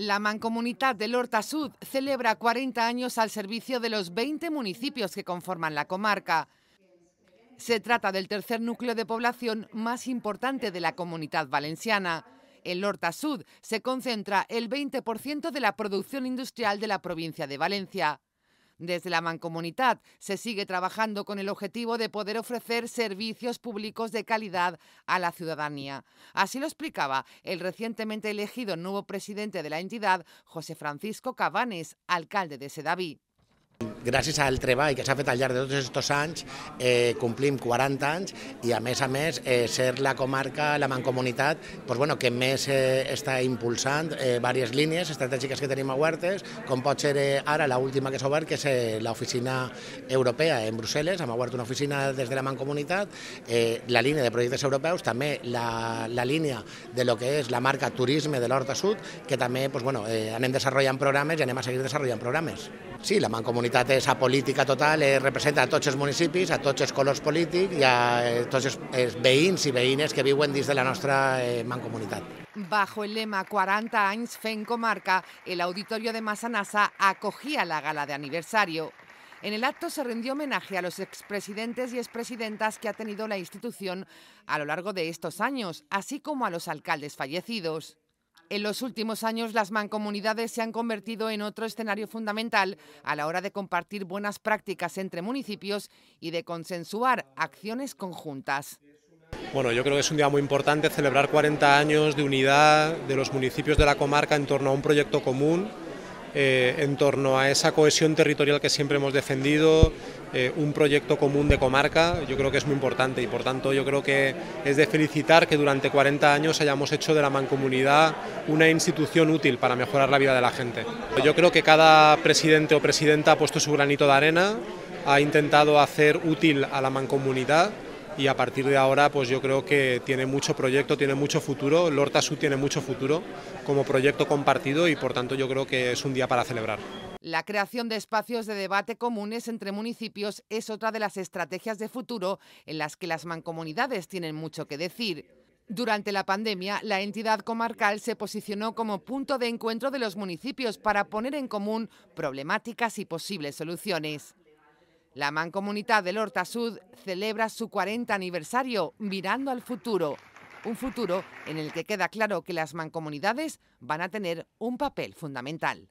La Mancomunidad del Horta Sud celebra 40 años al servicio de los 20 municipios que conforman la comarca. Se trata del tercer núcleo de población más importante de la comunidad valenciana. En Horta Sud se concentra el 20% de la producción industrial de la provincia de Valencia. Desde la mancomunidad se sigue trabajando con el objetivo de poder ofrecer servicios públicos de calidad a la ciudadanía. Así lo explicaba el recientemente elegido nuevo presidente de la entidad, José Francisco Cabanes, alcalde de Sedaví. gràcies al treball que s'ha fet al llarg de tots aquests anys, eh, complim 40 anys i, a més a més, eh, ser la comarca, la mancomunitat, pues, bueno, que més eh, està impulsant eh, diverses línies estratègiques que tenim a Huertes, com pot ser eh, ara la última que s'ha obert, que és eh, l'oficina europea en Brussel·les, hem obert una oficina des de la mancomunitat, eh, la línia de projectes europeus, també la, la línia de lo que és la marca Turisme de l'Horta Sud, que també pues, bueno, eh, anem desenvolupant programes i anem a seguir desenvolupant programes. Sí, la mancomunitat esa política total eh, representa a todos los municipios, a todos los colors polítics y a eh, todos los veïns i que viven desde la nuestra eh, mancomunidad. Bajo el lema 40 años FEN Comarca, el auditorio de Masanasa acogía la gala de aniversario. En el acto se rindió homenaje a los expresidentes y expresidentas que ha tenido la institución a lo largo de estos años, así como a los alcaldes fallecidos. En los últimos años, las mancomunidades se han convertido en otro escenario fundamental a la hora de compartir buenas prácticas entre municipios y de consensuar acciones conjuntas. Bueno, yo creo que es un día muy importante celebrar 40 años de unidad de los municipios de la comarca en torno a un proyecto común eh, en torno a esa cohesión territorial que siempre hemos defendido, eh, un proyecto común de comarca, yo creo que es muy importante y por tanto yo creo que es de felicitar que durante 40 años hayamos hecho de la mancomunidad una institución útil para mejorar la vida de la gente. Yo creo que cada presidente o presidenta ha puesto su granito de arena, ha intentado hacer útil a la mancomunidad y a partir de ahora pues yo creo que tiene mucho proyecto, tiene mucho futuro, Lorta Sud tiene mucho futuro como proyecto compartido y por tanto yo creo que es un día para celebrar. La creación de espacios de debate comunes entre municipios es otra de las estrategias de futuro en las que las mancomunidades tienen mucho que decir. Durante la pandemia, la entidad comarcal se posicionó como punto de encuentro de los municipios para poner en común problemáticas y posibles soluciones. La Mancomunidad del Horta Sud celebra su 40 aniversario mirando al futuro, un futuro en el que queda claro que las mancomunidades van a tener un papel fundamental.